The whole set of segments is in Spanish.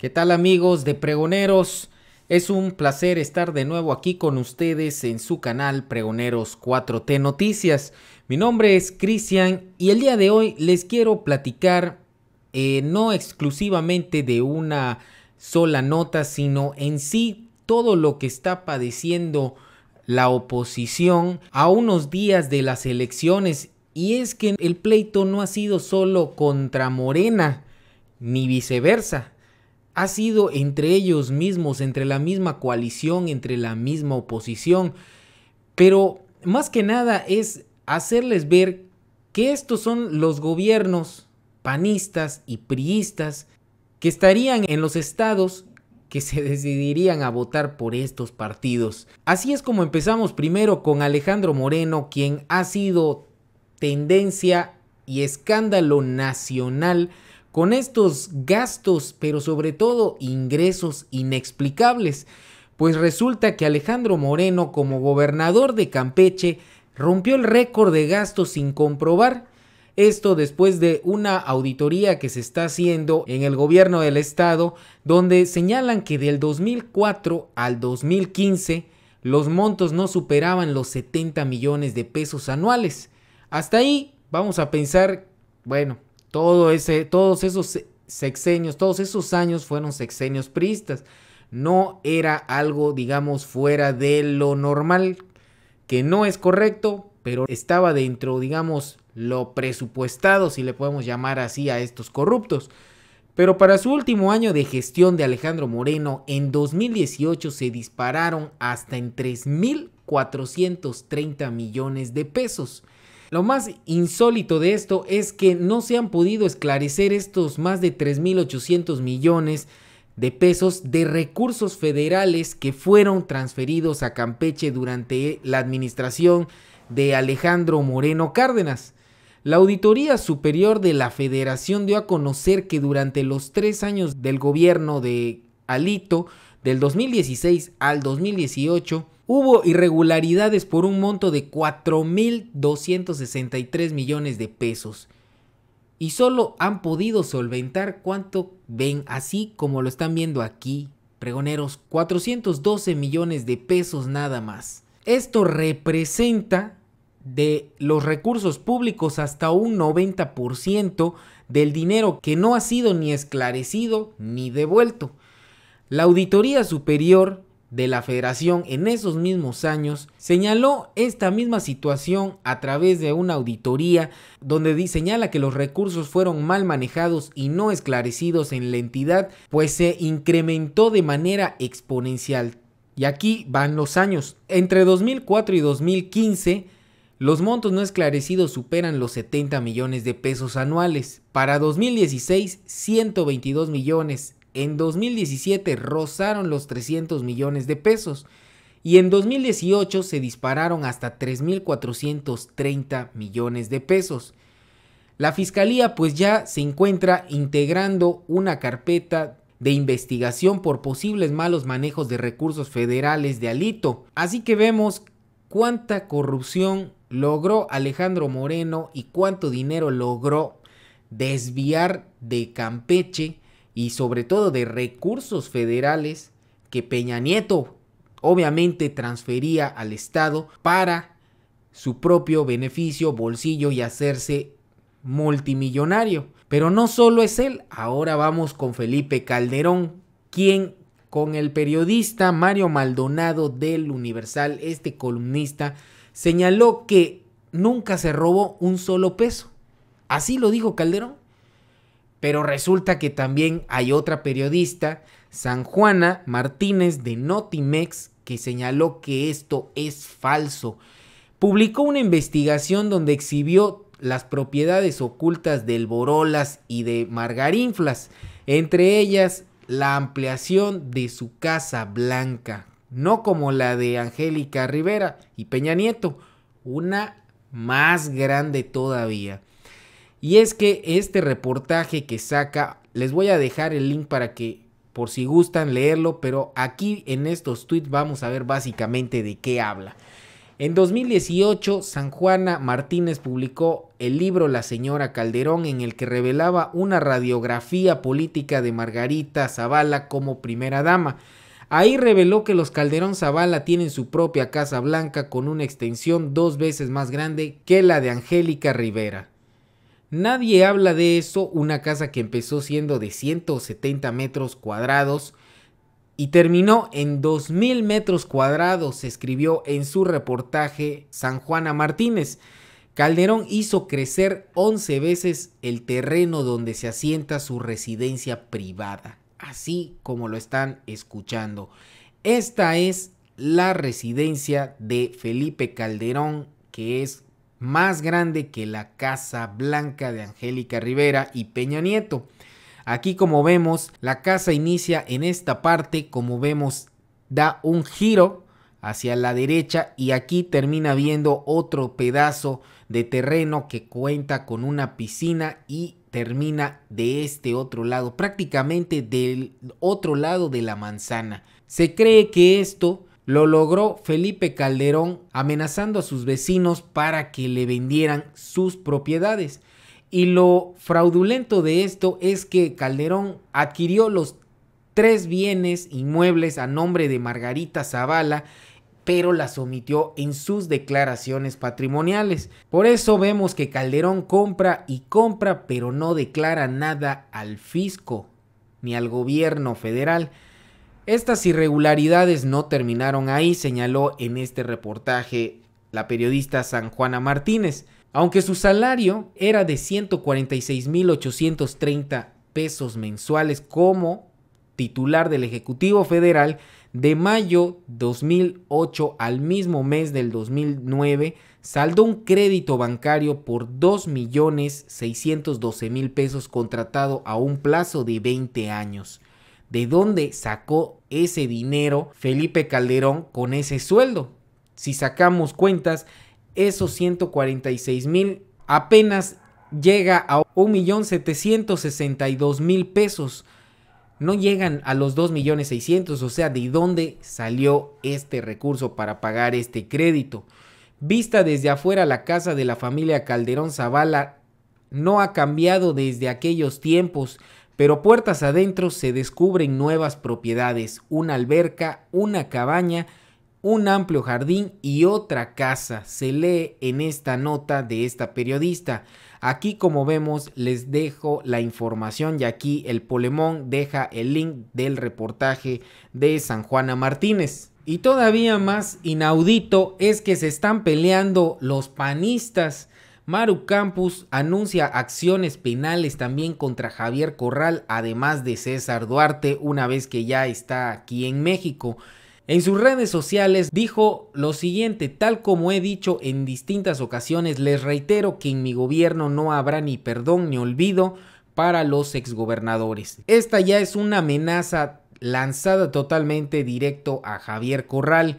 ¿Qué tal amigos de Pregoneros? Es un placer estar de nuevo aquí con ustedes en su canal Pregoneros 4T Noticias. Mi nombre es Cristian y el día de hoy les quiero platicar eh, no exclusivamente de una sola nota, sino en sí todo lo que está padeciendo la oposición a unos días de las elecciones. Y es que el pleito no ha sido solo contra Morena, ni viceversa ha sido entre ellos mismos, entre la misma coalición, entre la misma oposición, pero más que nada es hacerles ver que estos son los gobiernos panistas y priistas que estarían en los estados que se decidirían a votar por estos partidos. Así es como empezamos primero con Alejandro Moreno, quien ha sido tendencia y escándalo nacional con estos gastos, pero sobre todo ingresos inexplicables. Pues resulta que Alejandro Moreno, como gobernador de Campeche, rompió el récord de gastos sin comprobar. Esto después de una auditoría que se está haciendo en el gobierno del estado, donde señalan que del 2004 al 2015 los montos no superaban los 70 millones de pesos anuales. Hasta ahí vamos a pensar, bueno, ese, todos esos sexenios, todos esos años fueron sexenios priistas. No era algo, digamos, fuera de lo normal, que no es correcto, pero estaba dentro, digamos, lo presupuestado, si le podemos llamar así, a estos corruptos. Pero para su último año de gestión de Alejandro Moreno, en 2018 se dispararon hasta en 3.430 millones de pesos. Lo más insólito de esto es que no se han podido esclarecer estos más de 3.800 millones de pesos de recursos federales que fueron transferidos a Campeche durante la administración de Alejandro Moreno Cárdenas. La Auditoría Superior de la Federación dio a conocer que durante los tres años del gobierno de Alito, del 2016 al 2018 hubo irregularidades por un monto de 4.263 millones de pesos. Y solo han podido solventar cuánto ven, así como lo están viendo aquí, pregoneros, 412 millones de pesos nada más. Esto representa de los recursos públicos hasta un 90% del dinero que no ha sido ni esclarecido ni devuelto. La Auditoría Superior de la Federación en esos mismos años señaló esta misma situación a través de una auditoría donde señala que los recursos fueron mal manejados y no esclarecidos en la entidad, pues se incrementó de manera exponencial. Y aquí van los años. Entre 2004 y 2015, los montos no esclarecidos superan los 70 millones de pesos anuales. Para 2016, 122 millones. En 2017 rozaron los 300 millones de pesos y en 2018 se dispararon hasta 3.430 millones de pesos. La fiscalía pues ya se encuentra integrando una carpeta de investigación por posibles malos manejos de recursos federales de Alito. Así que vemos cuánta corrupción logró Alejandro Moreno y cuánto dinero logró desviar de Campeche y sobre todo de recursos federales que Peña Nieto obviamente transfería al Estado para su propio beneficio, bolsillo y hacerse multimillonario. Pero no solo es él, ahora vamos con Felipe Calderón, quien con el periodista Mario Maldonado del Universal, este columnista, señaló que nunca se robó un solo peso. Así lo dijo Calderón. Pero resulta que también hay otra periodista, San Juana Martínez de Notimex, que señaló que esto es falso. Publicó una investigación donde exhibió las propiedades ocultas del Borolas y de Margarinflas, entre ellas la ampliación de su casa blanca, no como la de Angélica Rivera y Peña Nieto, una más grande todavía. Y es que este reportaje que saca, les voy a dejar el link para que por si gustan leerlo, pero aquí en estos tweets vamos a ver básicamente de qué habla. En 2018, San Juana Martínez publicó el libro La señora Calderón en el que revelaba una radiografía política de Margarita Zavala como primera dama. Ahí reveló que los Calderón Zavala tienen su propia Casa Blanca con una extensión dos veces más grande que la de Angélica Rivera. Nadie habla de eso, una casa que empezó siendo de 170 metros cuadrados y terminó en 2.000 metros cuadrados, escribió en su reportaje San Juana Martínez. Calderón hizo crecer 11 veces el terreno donde se asienta su residencia privada, así como lo están escuchando. Esta es la residencia de Felipe Calderón, que es más grande que la Casa Blanca de Angélica Rivera y Peña Nieto. Aquí como vemos, la casa inicia en esta parte, como vemos, da un giro hacia la derecha y aquí termina viendo otro pedazo de terreno que cuenta con una piscina y termina de este otro lado, prácticamente del otro lado de la manzana. Se cree que esto lo logró Felipe Calderón amenazando a sus vecinos para que le vendieran sus propiedades. Y lo fraudulento de esto es que Calderón adquirió los tres bienes inmuebles a nombre de Margarita Zavala, pero las omitió en sus declaraciones patrimoniales. Por eso vemos que Calderón compra y compra, pero no declara nada al fisco ni al gobierno federal. Estas irregularidades no terminaron ahí, señaló en este reportaje la periodista San Juana Martínez. Aunque su salario era de 146.830 pesos mensuales como titular del Ejecutivo Federal, de mayo 2008 al mismo mes del 2009, saldó un crédito bancario por 2.612.000 pesos contratado a un plazo de 20 años de dónde sacó ese dinero Felipe Calderón con ese sueldo. Si sacamos cuentas, esos 146 mil apenas llega a 1.762.000 pesos. No llegan a los 2.600.000, o sea, ¿de dónde salió este recurso para pagar este crédito? Vista desde afuera la casa de la familia Calderón Zavala no ha cambiado desde aquellos tiempos pero puertas adentro se descubren nuevas propiedades, una alberca, una cabaña, un amplio jardín y otra casa. Se lee en esta nota de esta periodista. Aquí como vemos les dejo la información y aquí el Polemón deja el link del reportaje de San Juana Martínez. Y todavía más inaudito es que se están peleando los panistas Maru Campus anuncia acciones penales también contra Javier Corral, además de César Duarte, una vez que ya está aquí en México. En sus redes sociales dijo lo siguiente, tal como he dicho en distintas ocasiones, les reitero que en mi gobierno no habrá ni perdón ni olvido para los exgobernadores. Esta ya es una amenaza lanzada totalmente directo a Javier Corral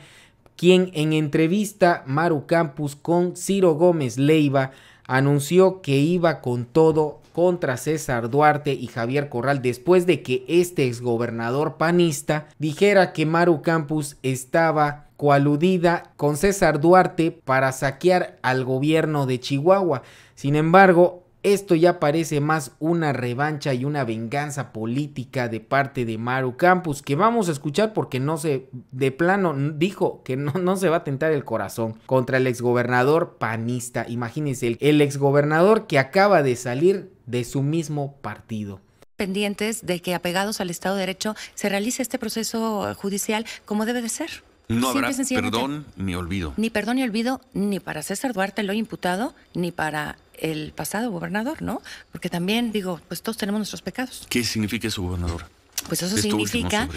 quien en entrevista Maru Campus con Ciro Gómez Leiva anunció que iba con todo contra César Duarte y Javier Corral después de que este exgobernador panista dijera que Maru Campus estaba coaludida con César Duarte para saquear al gobierno de Chihuahua. Sin embargo, esto ya parece más una revancha y una venganza política de parte de Maru Campus, que vamos a escuchar porque no se, de plano, dijo que no, no se va a tentar el corazón contra el exgobernador panista. Imagínense, el, exgobernador que acaba de salir de su mismo partido pendientes de que apegados al Estado de Derecho se realice este proceso judicial como debe de ser. No habrá perdón ni olvido. Ni perdón ni olvido, ni para César Duarte, lo imputado, ni para el pasado gobernador, ¿no? Porque también digo, pues todos tenemos nuestros pecados. ¿Qué significa su gobernador? Pues eso significa,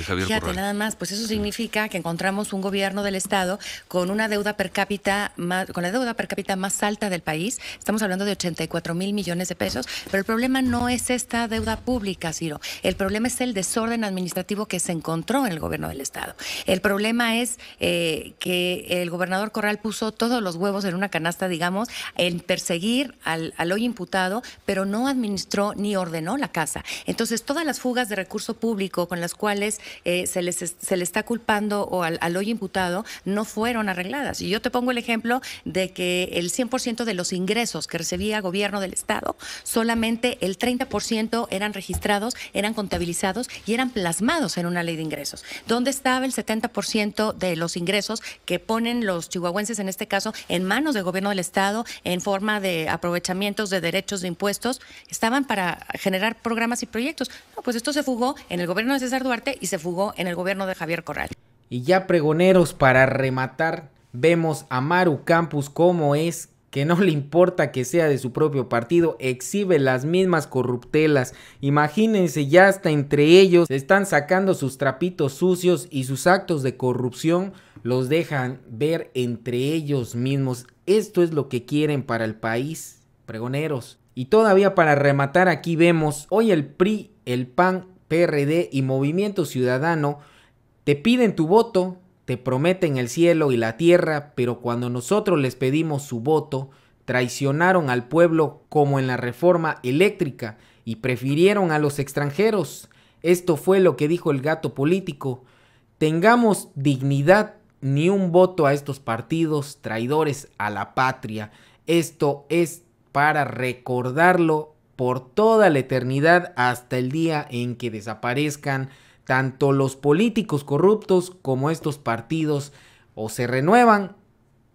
nada más, pues eso significa que encontramos un gobierno del Estado con una deuda per cápita, más, con la deuda per cápita más alta del país. Estamos hablando de 84 mil millones de pesos, pero el problema no es esta deuda pública, Ciro. El problema es el desorden administrativo que se encontró en el gobierno del Estado. El problema es eh, que el gobernador Corral puso todos los huevos en una canasta, digamos, en perseguir al, al hoy imputado, pero no administró ni ordenó la casa. Entonces, todas las fugas de recursos públicos con las cuales eh, se, les, se le está culpando o al, al, hoy imputado no fueron arregladas. Y yo te pongo el ejemplo de que el 100% de los ingresos que recibía gobierno del Estado, solamente el 30% eran registrados, eran contabilizados y eran plasmados en una ley de ingresos. ¿Dónde estaba el 70% de los ingresos que ponen los chihuahuenses, en este caso, en manos del gobierno del Estado en forma de aprovechamientos de derechos de impuestos? Estaban para generar programas y proyectos. pues esto se fugó en el el gobierno de César Duarte y se fugó en el gobierno de Javier Corral. Y ya pregoneros, para rematar, vemos a Maru Campus como es, que no le importa que sea de su propio partido, exhibe las mismas corruptelas. Imagínense, ya hasta entre ellos están sacando sus trapitos sucios y sus actos de corrupción los dejan ver entre ellos mismos. Esto es lo que quieren para el país, pregoneros. Y todavía para rematar aquí vemos, hoy el PRI, el PAN PRD y Movimiento Ciudadano te piden tu voto, te prometen el cielo y la tierra, pero cuando nosotros les pedimos su voto, traicionaron al pueblo como en la reforma eléctrica y prefirieron a los extranjeros. Esto fue lo que dijo el gato político. Tengamos dignidad, ni un voto a estos partidos traidores a la patria. Esto es para recordarlo por toda la eternidad hasta el día en que desaparezcan tanto los políticos corruptos como estos partidos o se renuevan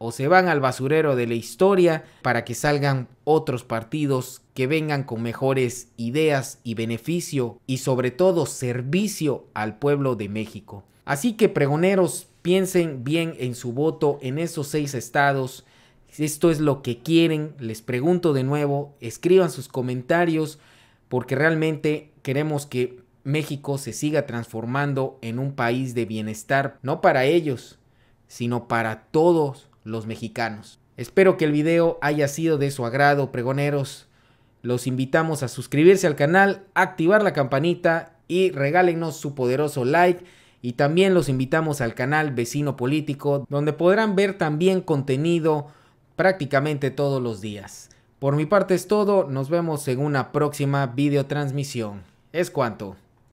o se van al basurero de la historia para que salgan otros partidos que vengan con mejores ideas y beneficio y sobre todo servicio al pueblo de México. Así que pregoneros, piensen bien en su voto en esos seis estados esto es lo que quieren. Les pregunto de nuevo, escriban sus comentarios porque realmente queremos que México se siga transformando en un país de bienestar, no para ellos, sino para todos los mexicanos. Espero que el video haya sido de su agrado, pregoneros. Los invitamos a suscribirse al canal, activar la campanita y regálenos su poderoso like. Y también los invitamos al canal Vecino Político, donde podrán ver también contenido prácticamente todos los días. Por mi parte es todo, nos vemos en una próxima videotransmisión. Es cuanto.